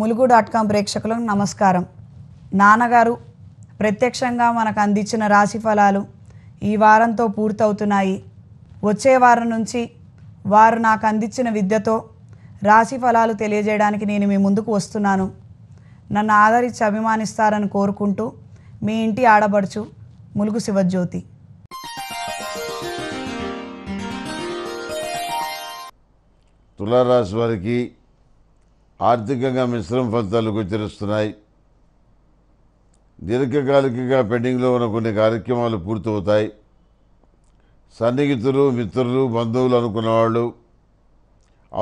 Mulugu dot com ప్రేక్షకులకు నమస్కారం నాన్నగారు ప్రత్యక్షంగా మనకు అందించిన రాశి ఫలాలు ఈ వారంతో పూర్తవుతున్నాయి వచ్చే వారం నుంచి వారు నాకు అందించిన విద్యతో రాశి ఫలాలు తెలియజేయడానికి నేను మీ ముందుకు వస్తున్నాను నన్ను ఆదరించి అభిమానిస్తారని కోరుకుంటూ మీ ఇంటి ఆడబడుచు ములుగు శివజ్యోతి తులారాశి వారికి ఆర్థికంగా మిశ్రమ ఫలితాలు గోచరిస్తున్నాయి దీర్ఘకాలికంగా పెండింగ్లో ఉన్న కొన్ని కార్యక్రమాలు పూర్తవుతాయి సన్నిహితులు మిత్రులు బంధువులు అనుకున్న వాళ్ళు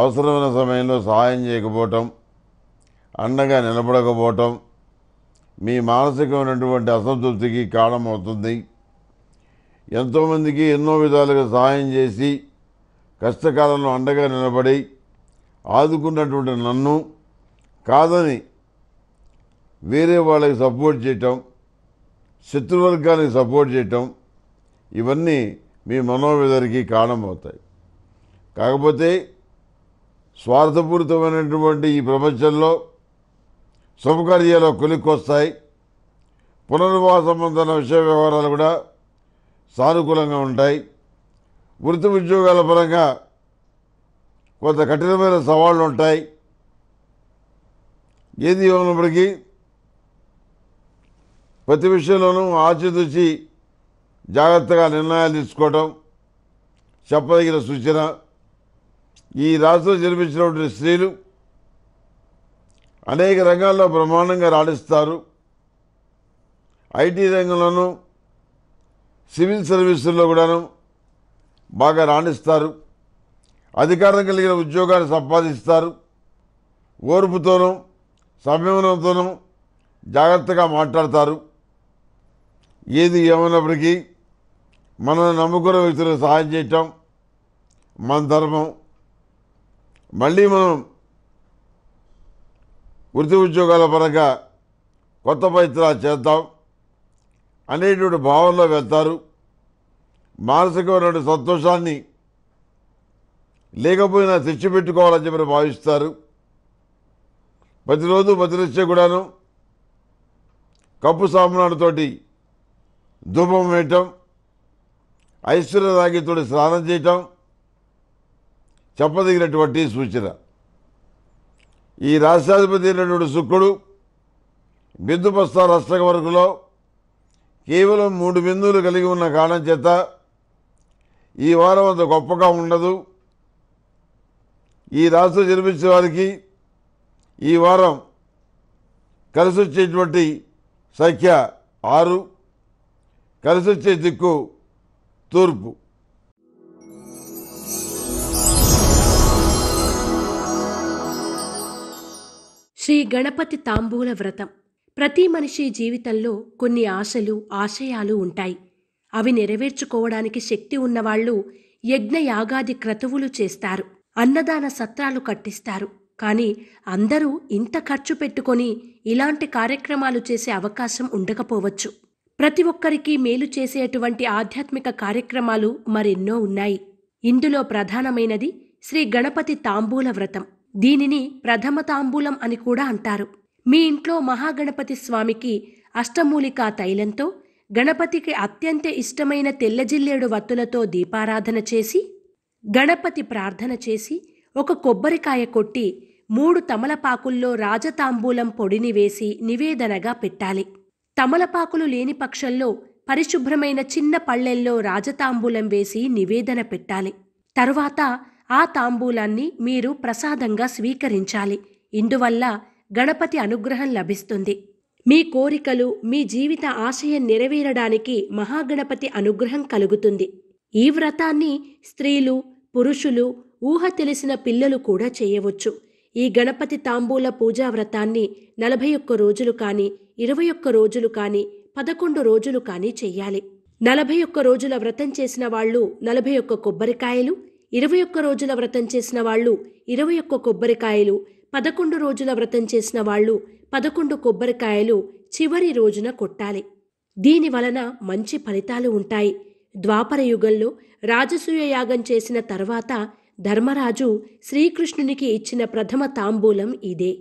అవసరమైన సమయంలో సహాయం చేయకపోవటం అండగా నిలబడకపోవటం మీ మానసికమైనటువంటి అసంతృప్తికి కారణమవుతుంది ఎంతోమందికి ఎన్నో విధాలుగా సహాయం చేసి కష్టకాలంలో అండగా నిలబడి ఆదుకున్నటువంటి నన్ను కాదని వేరే వాళ్ళకి సపోర్ట్ చేయటం శత్రువర్గానికి సపోర్ట్ చేయటం ఇవన్నీ మీ మనోవేదరికి కారణమవుతాయి కాకపోతే స్వార్థపూరితమైనటువంటి ఈ ప్రపంచంలో శుభకార్యాలు కొలిక్కొస్తాయి పునర్వాస సంబంధమైన విషయ వ్యవహారాలు కూడా సానుకూలంగా ఉంటాయి వృత్తి ఉద్యోగాల పరంగా కొంత కఠినమైన సవాళ్ళు ఉంటాయి ఏది ఉన్నప్పటికీ ప్రతి విషయంలోనూ ఆచితూచి జాగ్రత్తగా నిర్ణయాలు తీసుకోవటం చెప్పదగిన సూచన ఈ రాష్ట్రం జన్మించినటువంటి స్త్రీలు అనేక రంగాల్లో బ్రహ్మాండంగా రాణిస్తారు ఐటీ రంగంలోనూ సివిల్ సర్వీసుల్లో కూడాను బాగా రాణిస్తారు అధికారం కలిగిన ఉద్యోగాన్ని సంపాదిస్తారు ఓర్పుతోనూ సంయమనంతోనూ జాగ్రత్తగా మాట్లాడతారు ఏది ఏమైనప్పటికీ మనల్ని నమ్ముకున్న వ్యక్తులకు సహాయం చేయటం మన ధర్మం మళ్ళీ మనం వృత్తి ఉద్యోగాల పరంగా కొత్త ప్రయత్నాలు చేద్దాం అనేటువంటి భావనలో వెళ్తారు మానసికమైనటువంటి సంతోషాన్ని లేకపోయినా తెచ్చిపెట్టుకోవాలని చెప్పి భావిస్తారు ప్రతిరోజు ప్రతినిత్యం కూడాను కప్పు సామునాలతోటి ధూపం వేయటం ఐశ్వర్య రాగితో స్నానం చేయటం చెప్పదగినటువంటి సూచన ఈ రాష్ట్రాధిపతి అయినటువంటి శుక్రుడు బిందు బస్తా రష్టక వరకులో కేవలం మూడు బిందువులు కలిగి ఉన్న కారణం చేత ఈ వారం అంత గొప్పగా ఉండదు ఈ రాశిలో జన్మించిన వారికి ఈ వారం కలిసి వచ్చేటువంటి సంఖ్య ఆరు కలిసి వచ్చే దిక్కు తూర్పు శ్రీ గణపతి తాంబూల వ్రతం ప్రతి మనిషి జీవితంలో కొన్ని ఆశలు ఆశయాలు ఉంటాయి అవి నెరవేర్చుకోవడానికి శక్తి ఉన్నవాళ్ళు యజ్ఞయాగాది క్రతువులు చేస్తారు అన్నదాన సత్రాలు కట్టిస్తారు కానీ అందరూ ఇంత ఖర్చు పెట్టుకొని ఇలాంటి కార్యక్రమాలు చేసే అవకాశం ఉండకపోవచ్చు ప్రతి ఒక్కరికి మేలు చేసేటువంటి ఆధ్యాత్మిక కార్యక్రమాలు మరెన్నో ఉన్నాయి ఇందులో ప్రధానమైనది శ్రీ గణపతి తాంబూల వ్రతం దీనిని ప్రథమ తాంబూలం అని కూడా అంటారు మీ ఇంట్లో మహాగణపతి స్వామికి అష్టమూలికా తైలంతో గణపతికి అత్యంత ఇష్టమైన తెల్లజిల్లేడు వత్తులతో దీపారాధన చేసి గణపతి ప్రార్థన చేసి ఒక కొబ్బరికాయ కొట్టి మూడు తమలపాకుల్లో రాజతాంబూలం పొడిని వేసి నివేదనగా పెట్టాలి తమలపాకులు లేని పక్షంలో పరిశుభ్రమైన చిన్న పళ్ళెల్లో రాజతాంబూలం వేసి నివేదన పెట్టాలి తరువాత ఆ తాంబూలాన్ని మీరు ప్రసాదంగా స్వీకరించాలి ఇందువల్ల గణపతి అనుగ్రహం లభిస్తుంది మీ కోరికలు మీ జీవిత ఆశయం నెరవేరడానికి మహాగణపతి అనుగ్రహం కలుగుతుంది ఈ వ్రతాన్ని స్త్రీలు పురుషులు ఊహ తెలిసిన పిల్లలు కూడా చేయవచ్చు ఈ గణపతి తాంబూల పూజా వ్రతాన్ని నలభై ఒక్క రోజులు కానీ ఇరవై ఒక్క రోజులు కానీ పదకొండు రోజులు కానీ చెయ్యాలి నలభై ఒక్క రోజుల వ్రతం చేసిన వాళ్ళు నలభై ఒక్క కొబ్బరికాయలు ఇరవై ఒక్క రోజుల వ్రతం చేసిన వాళ్ళు ఇరవై ఒక్క కొబ్బరికాయలు పదకొండు రోజుల వ్రతం చేసిన వాళ్ళు పదకొండు కొబ్బరికాయలు చివరి రోజున కొట్టాలి దీని వలన మంచి ఫలితాలు ఉంటాయి యుగంలో రాజసూయ యాగం చేసిన తర్వాత ధర్మరాజు శ్రీకృష్ణునికి ఇచ్చిన ప్రథమ తాంబూలం ఇదే